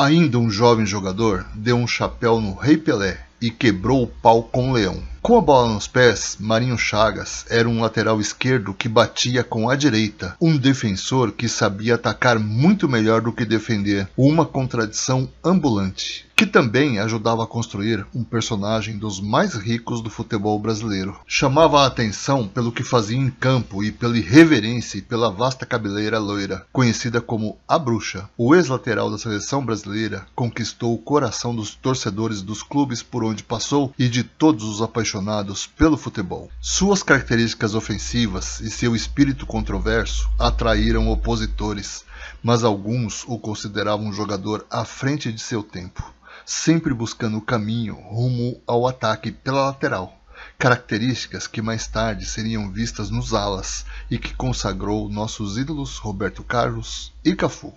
Ainda um jovem jogador deu um chapéu no Rei Pelé e quebrou o pau com o leão. Com a bola nos pés, Marinho Chagas era um lateral esquerdo que batia com a direita, um defensor que sabia atacar muito melhor do que defender, uma contradição ambulante, que também ajudava a construir um personagem dos mais ricos do futebol brasileiro. Chamava a atenção pelo que fazia em campo e pela irreverência e pela vasta cabeleira loira, conhecida como a Bruxa. O ex-lateral da seleção brasileira conquistou o coração dos torcedores dos clubes por onde passou e de todos os apaixonados apaixonados pelo futebol. Suas características ofensivas e seu espírito controverso atraíram opositores, mas alguns o consideravam um jogador à frente de seu tempo, sempre buscando o caminho rumo ao ataque pela lateral características que mais tarde seriam vistas nos alas e que consagrou nossos ídolos Roberto Carlos e Cafu.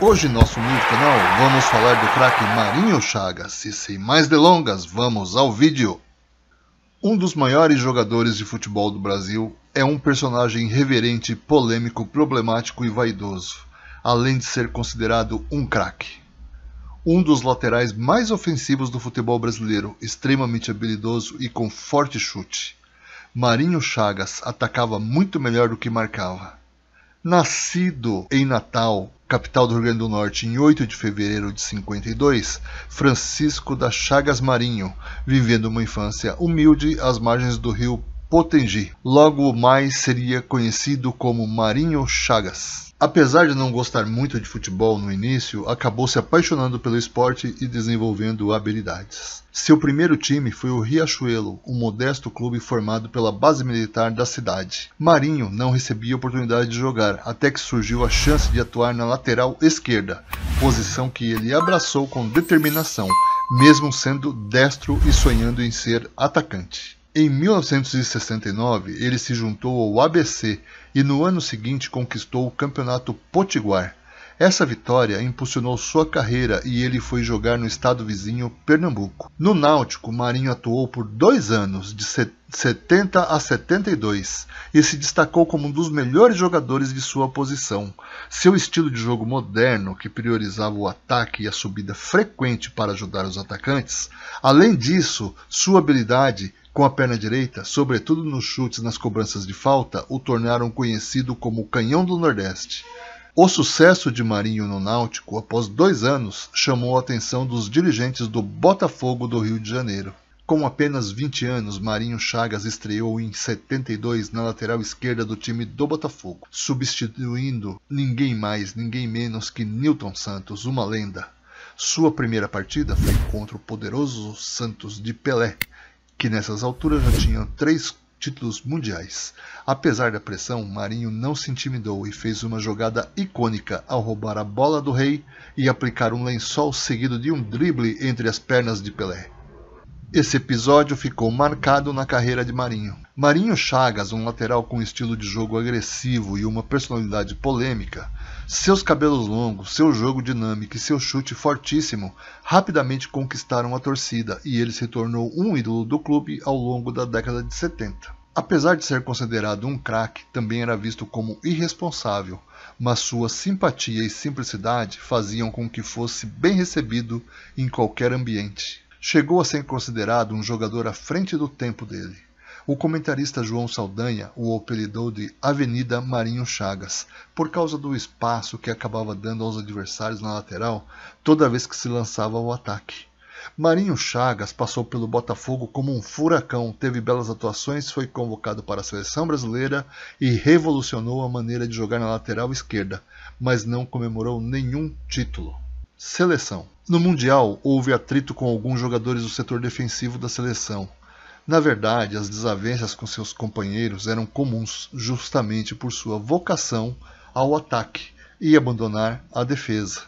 Hoje, nosso novo canal, vamos falar do craque Marinho Chagas e sem mais delongas, vamos ao vídeo! Um dos maiores jogadores de futebol do Brasil é um personagem reverente, polêmico, problemático e vaidoso, além de ser considerado um craque. Um dos laterais mais ofensivos do futebol brasileiro, extremamente habilidoso e com forte chute. Marinho Chagas atacava muito melhor do que marcava. Nascido em Natal, capital do Rio Grande do Norte, em 8 de fevereiro de 52, Francisco da Chagas Marinho, vivendo uma infância humilde às margens do rio Potengi. Logo mais seria conhecido como Marinho Chagas. Apesar de não gostar muito de futebol no início, acabou se apaixonando pelo esporte e desenvolvendo habilidades. Seu primeiro time foi o Riachuelo, um modesto clube formado pela base militar da cidade. Marinho não recebia oportunidade de jogar, até que surgiu a chance de atuar na lateral esquerda, posição que ele abraçou com determinação, mesmo sendo destro e sonhando em ser atacante. Em 1969, ele se juntou ao ABC e no ano seguinte conquistou o Campeonato Potiguar. Essa vitória impulsionou sua carreira e ele foi jogar no estado vizinho Pernambuco. No Náutico, Marinho atuou por dois anos, de 70 a 72, e se destacou como um dos melhores jogadores de sua posição. Seu estilo de jogo moderno, que priorizava o ataque e a subida frequente para ajudar os atacantes, além disso, sua habilidade com a perna direita, sobretudo nos chutes e nas cobranças de falta, o tornaram conhecido como o Canhão do Nordeste. O sucesso de Marinho no Náutico, após dois anos, chamou a atenção dos dirigentes do Botafogo do Rio de Janeiro. Com apenas 20 anos, Marinho Chagas estreou em 72 na lateral esquerda do time do Botafogo, substituindo ninguém mais, ninguém menos que Newton Santos, uma lenda. Sua primeira partida foi contra o poderoso Santos de Pelé, que nessas alturas já tinha três títulos mundiais. Apesar da pressão, Marinho não se intimidou e fez uma jogada icônica ao roubar a bola do rei e aplicar um lençol seguido de um drible entre as pernas de Pelé. Esse episódio ficou marcado na carreira de Marinho, Marinho Chagas, um lateral com estilo de jogo agressivo e uma personalidade polêmica, seus cabelos longos, seu jogo dinâmico e seu chute fortíssimo rapidamente conquistaram a torcida e ele se tornou um ídolo do clube ao longo da década de 70. Apesar de ser considerado um craque, também era visto como irresponsável, mas sua simpatia e simplicidade faziam com que fosse bem recebido em qualquer ambiente. Chegou a ser considerado um jogador à frente do tempo dele. O comentarista João Saldanha o apelidou de Avenida Marinho Chagas, por causa do espaço que acabava dando aos adversários na lateral toda vez que se lançava ao ataque. Marinho Chagas passou pelo Botafogo como um furacão, teve belas atuações, foi convocado para a seleção brasileira e revolucionou a maneira de jogar na lateral esquerda, mas não comemorou nenhum título. Seleção: No Mundial, houve atrito com alguns jogadores do setor defensivo da seleção. Na verdade, as desavenças com seus companheiros eram comuns justamente por sua vocação ao ataque e abandonar a defesa.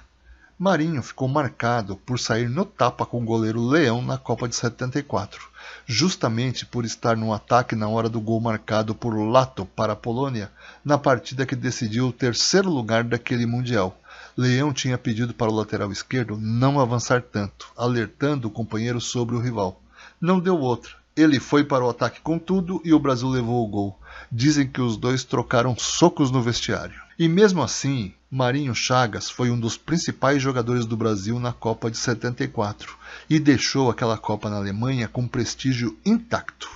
Marinho ficou marcado por sair no tapa com o goleiro Leão na Copa de 74, justamente por estar no ataque na hora do gol marcado por Lato para a Polônia, na partida que decidiu o terceiro lugar daquele Mundial. Leão tinha pedido para o lateral esquerdo não avançar tanto, alertando o companheiro sobre o rival. Não deu outra. Ele foi para o ataque com tudo e o Brasil levou o gol. Dizem que os dois trocaram socos no vestiário. E mesmo assim, Marinho Chagas foi um dos principais jogadores do Brasil na Copa de 74 e deixou aquela Copa na Alemanha com prestígio intacto.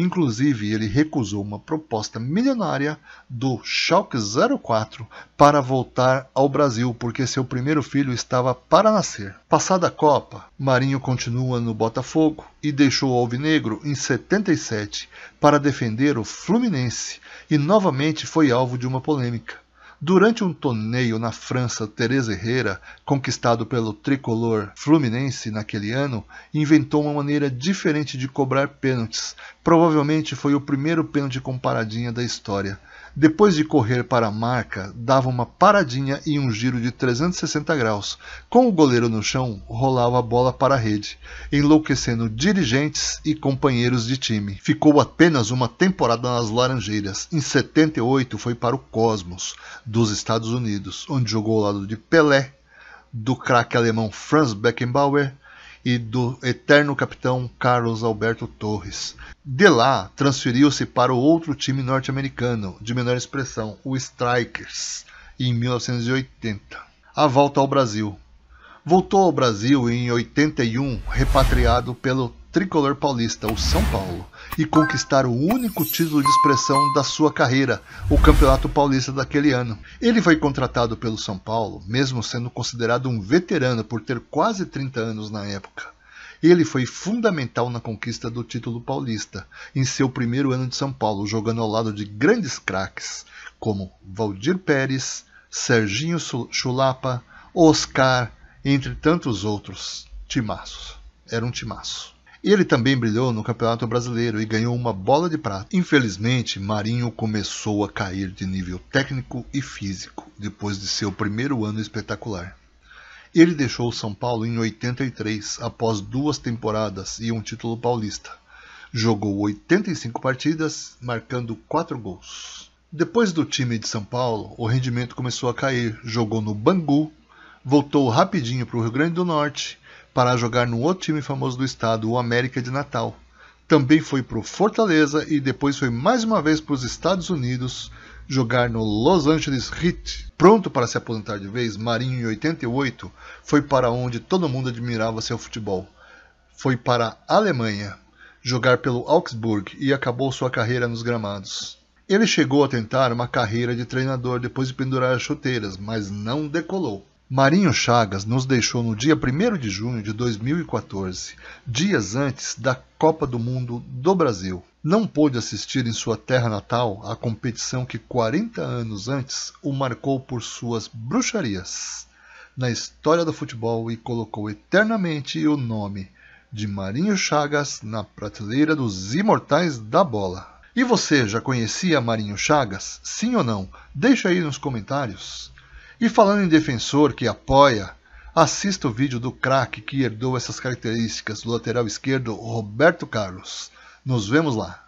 Inclusive, ele recusou uma proposta milionária do Schalke 04 para voltar ao Brasil porque seu primeiro filho estava para nascer. Passada a Copa, Marinho continua no Botafogo e deixou o Alvinegro em 77 para defender o Fluminense e novamente foi alvo de uma polêmica. Durante um torneio na França, Teresa Herrera, conquistado pelo tricolor fluminense naquele ano, inventou uma maneira diferente de cobrar pênaltis. Provavelmente foi o primeiro pênalti com paradinha da história. Depois de correr para a marca, dava uma paradinha e um giro de 360 graus. Com o goleiro no chão, rolava a bola para a rede, enlouquecendo dirigentes e companheiros de time. Ficou apenas uma temporada nas Laranjeiras. Em 78 foi para o Cosmos, dos Estados Unidos, onde jogou ao lado de Pelé, do craque alemão Franz Beckenbauer e do eterno capitão Carlos Alberto Torres. De lá, transferiu-se para o outro time norte-americano, de menor expressão, o Strikers, em 1980. A volta ao Brasil. Voltou ao Brasil em 81, repatriado pelo tricolor paulista, o São Paulo, e conquistar o único título de expressão da sua carreira, o Campeonato Paulista daquele ano. Ele foi contratado pelo São Paulo, mesmo sendo considerado um veterano por ter quase 30 anos na época. Ele foi fundamental na conquista do título paulista, em seu primeiro ano de São Paulo, jogando ao lado de grandes craques como Valdir Pérez, Serginho Chulapa, Oscar, entre tantos outros timaços. Era um timaço. Ele também brilhou no Campeonato Brasileiro e ganhou uma bola de prata. Infelizmente, Marinho começou a cair de nível técnico e físico depois de seu primeiro ano espetacular. Ele deixou São Paulo em 83 após duas temporadas e um título paulista. Jogou 85 partidas, marcando 4 gols. Depois do time de São Paulo, o rendimento começou a cair. Jogou no Bangu, voltou rapidinho para o Rio Grande do Norte para jogar no outro time famoso do estado, o América de Natal. Também foi para o Fortaleza e depois foi mais uma vez para os Estados Unidos jogar no Los Angeles Heat. Pronto para se aposentar de vez, Marinho em 88 foi para onde todo mundo admirava seu futebol. Foi para a Alemanha jogar pelo Augsburg e acabou sua carreira nos gramados. Ele chegou a tentar uma carreira de treinador depois de pendurar as chuteiras, mas não decolou. Marinho Chagas nos deixou no dia 1 de junho de 2014, dias antes da Copa do Mundo do Brasil. Não pôde assistir em sua terra natal a competição que 40 anos antes o marcou por suas bruxarias na história do futebol e colocou eternamente o nome de Marinho Chagas na prateleira dos imortais da bola. E você já conhecia Marinho Chagas? Sim ou não? Deixa aí nos comentários. E falando em defensor que apoia, assista o vídeo do craque que herdou essas características do lateral esquerdo Roberto Carlos. Nos vemos lá.